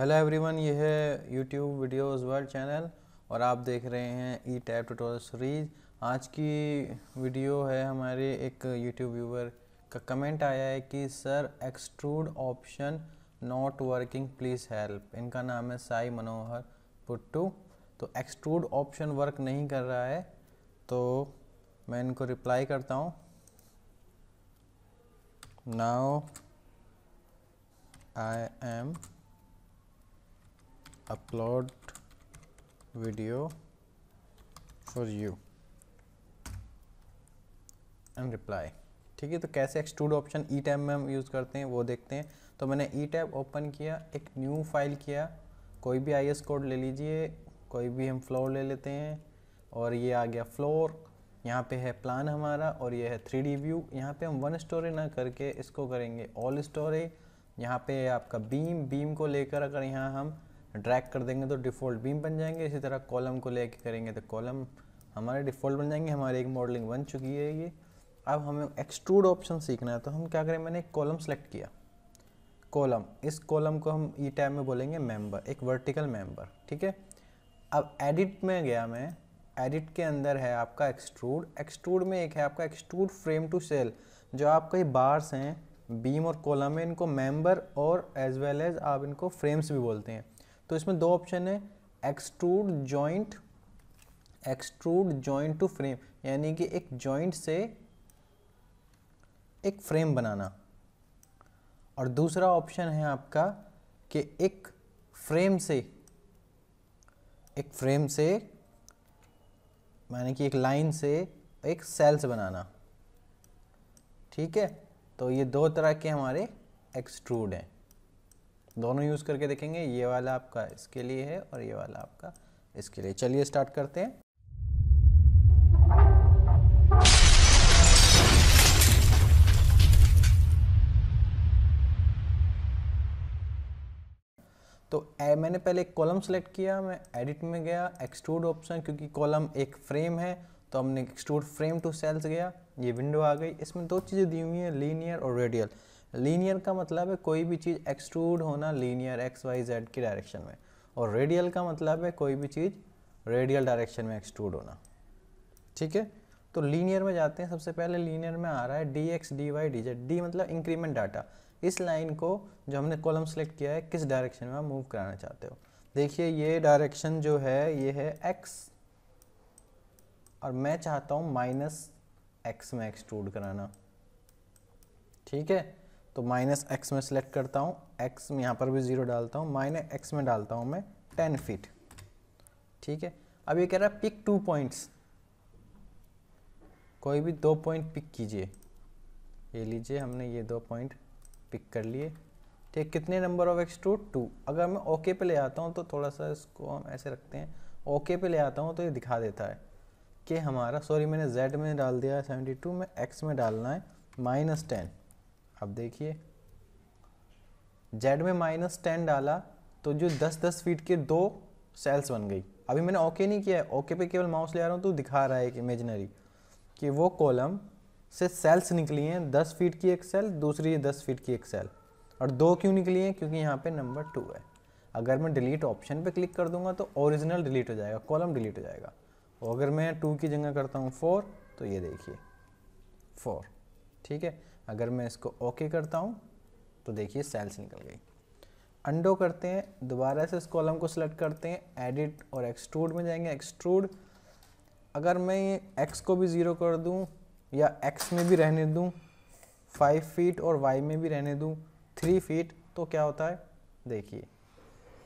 Hello everyone ये है YouTube videos world channel और आप देख रहे हैं ई टैप ट्यूटोरियल सीरीज आज की वीडियो है हमारे एक यूट्यूब व्यूवर का कमेंट आया है कि sir extrude option not working please help इनका नाम है साई मनोहर पुट्टू तो एक्सट्रूड ऑप्शन वर्क नहीं कर रहा है तो मैं इनको रिप्लाई करता हूँ now I am upload video for you and reply ठीक है तो कैसे एक्सट्रूड ऑप्शन ई टैब में हम यूज़ करते हैं वो देखते हैं तो मैंने ई टैब ओपन किया एक न्यू फाइल किया कोई भी आई कोड ले लीजिए कोई भी हम फ्लोर ले लेते हैं और ये आ गया फ्लोर यहाँ पे है प्लान हमारा और ये है थ्री डी व्यू यहाँ पे हम वन स्टोरी ना करके इसको करेंगे ऑल स्टोरी यहाँ पे आपका बीम बीम को लेकर अगर यहाँ हम ड्रैग कर देंगे तो डिफ़ॉल्ट बीम बन जाएंगे इसी तरह कॉलम को लेके करेंगे तो कॉलम हमारे डिफ़ॉल्ट बन जाएंगे हमारी एक मॉडलिंग बन चुकी है ये अब हमें एक्सट्रूड ऑप्शन सीखना है तो हम क्या करें मैंने एक कॉलम सेलेक्ट किया कॉलम इस कॉलम को हम ई e टाइम में बोलेंगे मेम्बर एक वर्टिकल मेम्बर ठीक है अब एडिट में गया मैं एडिट के अंदर है आपका एक्सट्रूड एक्सट्रूड में एक है आपका एक्सट्रूड फ्रेम टू सेल जो आपके ये बार्स हैं बीम और कॉलम में इनको मेंबर और एज वेल एज आप इनको फ्रेम्स भी बोलते हैं तो इसमें दो ऑप्शन है extrude joint extrude joint to frame यानी कि एक जॉइंट से एक फ्रेम बनाना और दूसरा ऑप्शन है आपका कि एक फ्रेम से एक फ्रेम से यानी कि एक लाइन से एक सेल्स बनाना ठीक है तो ये दो तरह के हमारे एक्सट्रूड हैं दोनों यूज़ करके देखेंगे ये वाला आपका इसके लिए है और ये वाला आपका इसके लिए चलिए स्टार्ट करते हैं तो ए, मैंने पहले एक कॉलम सेलेक्ट किया मैं एडिट में गया एक्सट्रूड ऑप्शन क्योंकि कॉलम एक फ्रेम है तो हमने एक्सट्रूड फ्रेम टू सेल्स गया ये विंडो आ गई इसमें दो चीज़ें दी हुई हैं लीनियर और रेडियल लीनियर का मतलब है कोई भी चीज़ एक्सट्रूड होना लीनियर एक्स वाई जेड की डायरेक्शन में और रेडियल का मतलब है कोई भी चीज़ रेडियल डायरेक्शन में एक्सट्रूड होना ठीक है तो लीनियर में जाते हैं सबसे पहले लीनियर में आ रहा है D X D Y D Z D मतलब इंक्रीमेंट डाटा इस लाइन को जो हमने कॉलम सेलेक्ट किया है किस डायरेक्शन में मूव कराना चाहते हो देखिए ये डायरेक्शन जो है ये है एक्स और मैं चाहता हूँ माइनस एक्स में एक्सट्रूड कराना ठीक है तो माइनस एक्स में सेलेक्ट करता हूँ एक्स में यहाँ पर भी ज़ीरो डालता हूँ माइनस एक्स में डालता हूँ मैं टेन फीट ठीक है अब ये कह रहा है पिक टू पॉइंट्स कोई भी दो पॉइंट पिक कीजिए ये लीजिए हमने ये दो पॉइंट पिक कर लिए ठीक कितने नंबर ऑफ एक्स टू अगर मैं ओके पे ले आता हूँ तो थोड़ा सा इसको हम ऐसे रखते हैं ओके पे ले आता हूँ तो ये दिखा देता है कि हमारा सॉरी मैंने जेड में डाल दिया है सेवेंटी टू में एक्स में डालना है माइनस टेन अब देखिए जेड में माइनस टेन डाला तो जो दस दस फीट के दो सेल्स बन गई अभी मैंने ओके नहीं किया है ओके पे केवल माउस ले आ रहा हूँ तो दिखा रहा है एक इमेजनरी कि वो कॉलम से सेल्स निकली हैं दस फीट की एक सेल दूसरी दस फीट की एक सेल और दो क्यों निकली हैं क्योंकि यहाँ पे नंबर टू है अगर मैं डिलीट ऑप्शन पे क्लिक कर दूंगा तो ओरिजिनल डिलीट हो जाएगा कॉलम डिलीट हो जाएगा और अगर मैं टू की जगह करता हूँ फोर तो ये देखिए फोर ठीक है अगर मैं इसको ओके करता हूँ तो देखिए सेल्स निकल गई अंडो करते हैं दोबारा से इस कॉलम को सिलेक्ट करते हैं एडिट और एक्सट्रूड में जाएंगे एक्सट्रूड अगर मैं ये एक्स को भी ज़ीरो कर दूँ या एक्स में भी रहने दूँ फाइव फीट और वाई में भी रहने दूँ थ्री फीट तो क्या होता है देखिए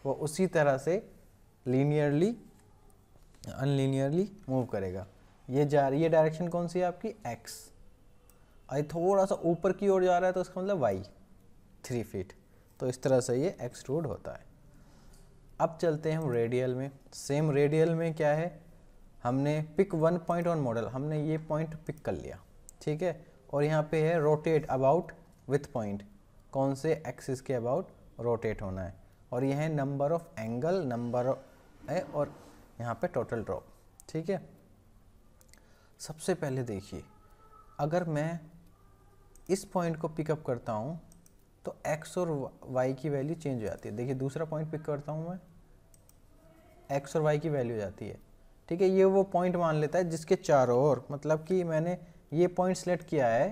वो उसी तरह से लीनियरली अनलीनियरली मूव करेगा ये जा रही है डायरेक्शन कौन सी है आपकी एक्स आई थोड़ा सा ऊपर की ओर जा रहा है तो इसका मतलब वाई थ्री फीट तो इस तरह से ये एक्सट्रूड होता है अब चलते हैं हम रेडियल में सेम रेडियल में क्या है हमने pick one point on model हमने ये पॉइंट पिक कर लिया ठीक है और यहाँ पे है रोटेट अबाउट विथ पॉइंट कौन से एक्सिस के अबाउट रोटेट होना है और यह है नंबर ऑफ एंगल नंबर है और यहाँ पे टोटल ड्रॉप ठीक है सबसे पहले देखिए अगर मैं इस पॉइंट को पिकअप करता हूँ तो एक्स और वाई की वैल्यू चेंज हो जाती है देखिए दूसरा पॉइंट पिक करता हूँ मैं एक्स और वाई की वैल्यू हो जाती है ठीक है ये वो पॉइंट मान लेता है जिसके चारों ओर मतलब कि मैंने ये पॉइंट सेलेक्ट किया है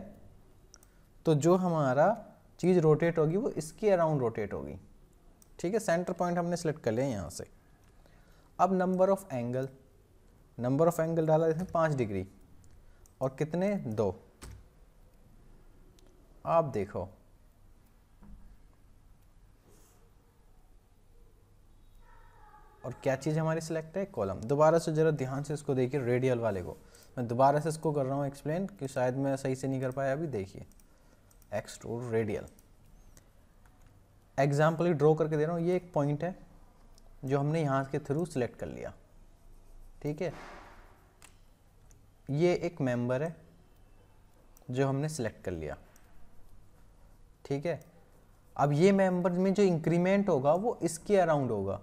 तो जो हमारा चीज़ रोटेट होगी वो इसके अराउंड रोटेट होगी ठीक है सेंटर पॉइंट हमने सेलेक्ट कर लिया यहाँ से अब number of angle number of angle डाला जैसे पाँच डिग्री और कितने दो आप देखो और क्या चीज़ हमारी सिलेक्ट है कॉलम दोबारा से ज़रा ध्यान से इसको देखिए रेडियल वाले को मैं दोबारा से इसको कर रहा हूँ एक्सप्लेन कि शायद मैं सही से नहीं कर पाया अभी देखिए एक्सट्रोड रेडियल एग्जाम्पल ही ड्रॉ करके दे रहा हूँ ये एक पॉइंट है जो हमने यहाँ के थ्रू सिलेक्ट कर लिया ठीक है ये एक मेंबर है जो हमने सेलेक्ट कर लिया ठीक है अब ये मेंबर में जो इंक्रीमेंट होगा वो इसके अराउंड होगा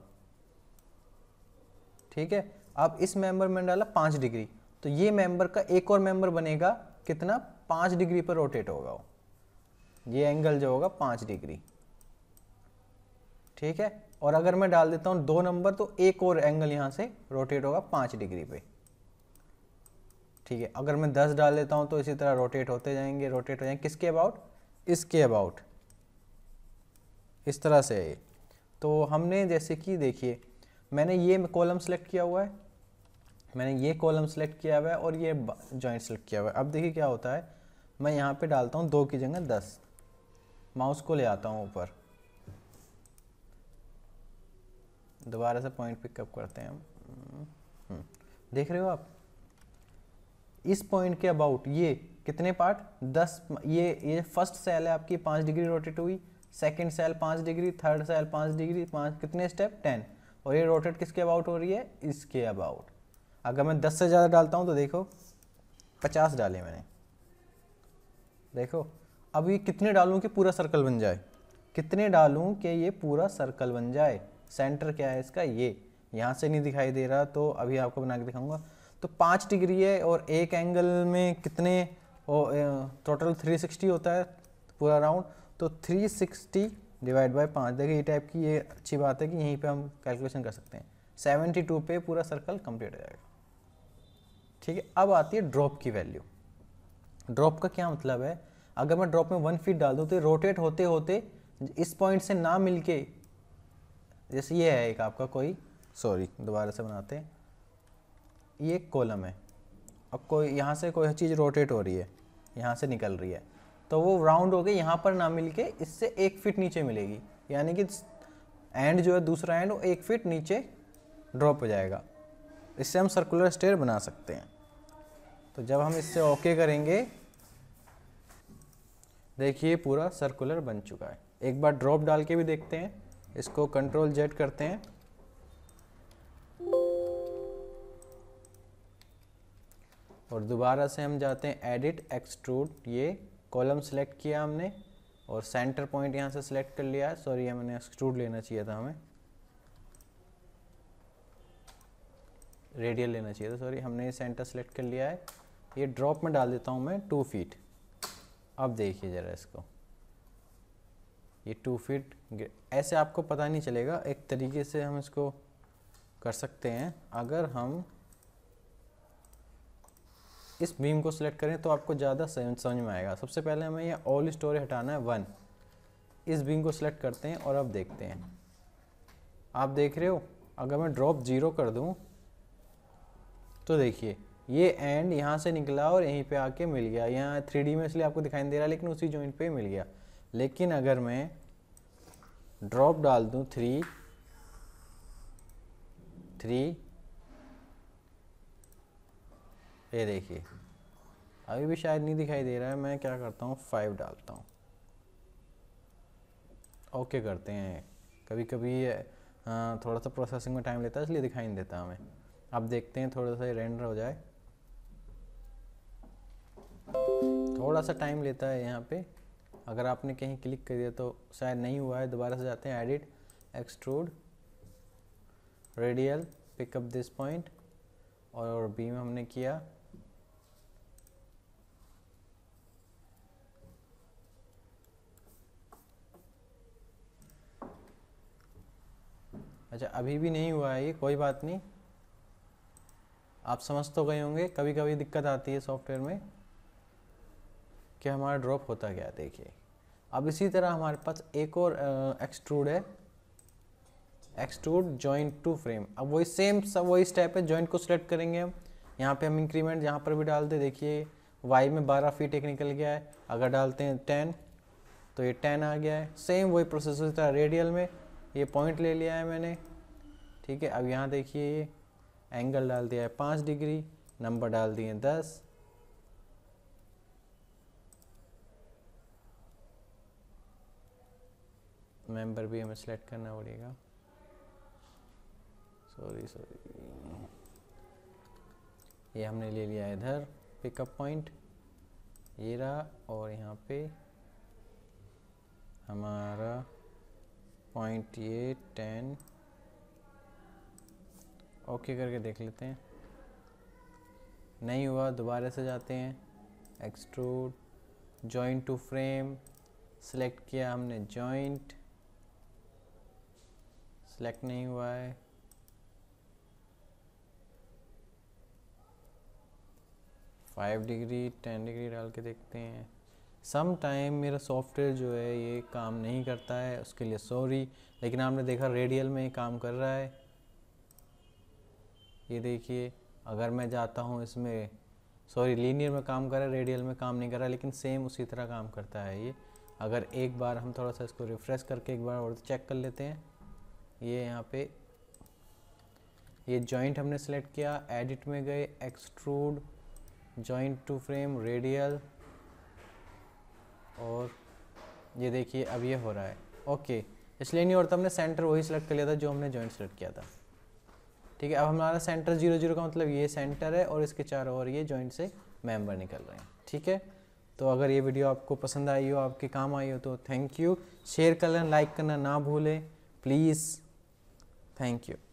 ठीक है अब इस मेंबर में डाला पांच डिग्री तो ये मेंबर का एक और मेंबर बनेगा कितना पांच डिग्री पर रोटेट होगा वो ये एंगल जो होगा पांच डिग्री ठीक है और अगर मैं डाल देता हूं दो नंबर तो एक और एंगल यहां से रोटेट होगा पांच डिग्री पे ठीक है अगर मैं दस डाल देता हूं तो इसी तरह रोटेट होते जाएंगे रोटेट हो जाएंगे किसके अबाउट इसके अबाउट इस तरह से है तो हमने जैसे कि देखिए मैंने ये कॉलम सेलेक्ट किया हुआ है मैंने ये कॉलम सेलेक्ट किया हुआ है और ये जॉइंट सेलेक्ट किया हुआ है अब देखिए क्या होता है मैं यहाँ पे डालता हूँ दो की जगह दस माउस को ले आता हूँ ऊपर दोबारा से पॉइंट पिकअप करते हैं हम हम्म, हम्म। देख रहे हो आप इस पॉइंट के अबाउट ये कितने पार्ट दस ये ये फर्स्ट सेल है आपकी पाँच डिग्री रोटेट हुई सेकेंड सेल पाँच डिग्री थर्ड सेल पाँच डिग्री पाँच कितने स्टेप टेन और ये रोटेट किसके अबाउट हो रही है इसके अबाउट अगर मैं दस से ज़्यादा डालता हूँ तो देखो पचास डाले मैंने देखो अब ये कितने डालूँ कि पूरा सर्कल बन जाए कितने डालूँ कि ये पूरा सर्कल बन जाए सेंटर क्या है इसका ये यहाँ से नहीं दिखाई दे रहा तो अभी आपको बना के दिखाऊंगा तो पाँच डिग्री है और एक एंगल में कितने टोटल थ्री सिक्सटी होता है पूरा राउंड तो थ्री सिक्सटी डिवाइड बाई पाँच देखिए ये टाइप की ये अच्छी बात है कि यहीं पे हम कैलकुलेशन कर सकते हैं सेवेंटी टू पे पूरा सर्कल कंप्लीट हो जाएगा ठीक है अब आती है ड्रॉप की वैल्यू ड्रॉप का क्या मतलब है अगर मैं ड्रॉप में वन फीट डाल दूँ तो रोटेट होते होते इस पॉइंट से ना मिल के जैसे ये है एक आपका कोई सॉरी दोबारा से बनाते हैं ये कॉलम है अब कोई यहाँ से कोई चीज़ रोटेट हो रही है यहाँ से निकल रही है तो वो राउंड हो गए यहाँ पर ना मिल के इससे एक फिट नीचे मिलेगी यानी कि एंड जो है दूसरा एंड वो एक फिट नीचे ड्रॉप हो जाएगा इससे हम सर्कुलर स्टेयर बना सकते हैं तो जब हम इससे ओके करेंगे देखिए पूरा सर्कुलर बन चुका है एक बार ड्रॉप डाल के भी देखते हैं इसको कंट्रोल जेट करते हैं और दोबारा से हम जाते हैं एडिट एक्सट्रूड ये कॉलम सेलेक्ट किया हमने और सेंटर पॉइंट यहाँ से सिलेक्ट कर लिया सॉरी हमने एक्सट्रूड लेना चाहिए था हमें रेडियल लेना चाहिए था सॉरी हमने सेंटर सेलेक्ट कर लिया है ये ड्रॉप में डाल देता हूँ मैं टू फीट अब देखिए ज़रा इसको ये टू फीट ऐसे आपको पता नहीं चलेगा एक तरीके से हम इसको कर सकते हैं अगर हम इस बीम को सिलेक्ट करें तो आपको ज़्यादा समझ में आएगा सबसे पहले हमें यह ऑल स्टोरी हटाना है वन इस बीम को सिलेक्ट करते हैं और अब देखते हैं आप देख रहे हो अगर मैं ड्रॉप जीरो कर दूँ तो देखिए ये एंड यहाँ से निकला और यहीं पे आके मिल गया यहाँ थ्री में इसलिए आपको दिखाई दे रहा है लेकिन उसी जॉइंट पे मिल गया लेकिन अगर मैं ड्रॉप डाल दूँ थ्री थ्री ये देखिए अभी भी शायद नहीं दिखाई दे रहा है मैं क्या करता हूँ फाइव डालता हूँ ओके करते हैं कभी कभी थोड़ा सा प्रोसेसिंग में टाइम लेता है इसलिए दिखाई नहीं देता हमें अब देखते हैं थोड़ा सा रेंडर हो जाए थोड़ा सा टाइम लेता है यहाँ पे अगर आपने कहीं क्लिक कर दिया तो शायद नहीं हुआ है दोबारा से जाते हैं edit extrude radial pick up this point और बीम हमने किया अच्छा अभी भी नहीं हुआ है ये कोई बात नहीं आप समझ तो गए होंगे कभी कभी दिक्कत आती है सॉफ्टवेयर में कि हमारा ड्रॉप होता गया देखिए अब इसी तरह हमारे पास एक और एक्सट्रूड है एक्सट्रूड जॉइंट टू फ्रेम अब वही सेम सब वही स्टेप है जॉइंट को सिलेक्ट करेंगे हम यहाँ पे हम इंक्रीमेंट यहाँ पर भी डालते देखिए वाई में बारह फीट एक निकल गया है अगर डालते हैं टेन तो ये टेन आ गया है सेम वही प्रोसेस होता है रेडियल में ये पॉइंट ले लिया है मैंने ठीक है अब यहाँ देखिए ये एंगल डाल दिया है पाँच डिग्री नंबर डाल दिए दस मेंबर भी हमें सेलेक्ट करना पड़ेगा सॉरी सॉरी ये हमने ले लिया इधर पिकअप पॉइंट ये रहा और यहाँ पे हमारा पॉइंट ये टेन ओके करके देख लेते हैं नहीं हुआ दोबारा से जाते हैं extrude joint to frame select किया हमने जॉइंट सेलेक्ट नहीं हुआ है फाइव डिग्री टेन डिग्री डाल के देखते हैं सम टाइम मेरा सॉफ्टवेयर जो है ये काम नहीं करता है उसके लिए सॉरी लेकिन आपने देखा रेडियल में ये काम कर रहा है ये देखिए अगर मैं जाता हूँ इसमें सॉरी लीनियर में काम कर रहा है रेडियल में काम नहीं कर रहा लेकिन सेम उसी तरह काम करता है ये अगर एक बार हम थोड़ा सा इसको रिफ़्रेश करके एक बार और चेक कर लेते हैं ये यहाँ पे ये जॉइंट हमने सेलेक्ट किया एडिट में गए extrude joint to frame radial और ये देखिए अब ये हो रहा है ओके इसलिए नहीं और तो हमने सेंटर वही सेलेक्ट कर लिया था जो हमने जॉइंट सेलेक्ट किया था ठीक है अब हमारा सेंटर जीरो जीरो का मतलब ये सेंटर है और इसके चारों ओर ये जॉइंट से मेंबर निकल रहे हैं ठीक है तो अगर ये वीडियो आपको पसंद आई हो आपके काम आई हो तो थैंक यू शेयर करना लाइक करना ना भूलें प्लीज़ थैंक यू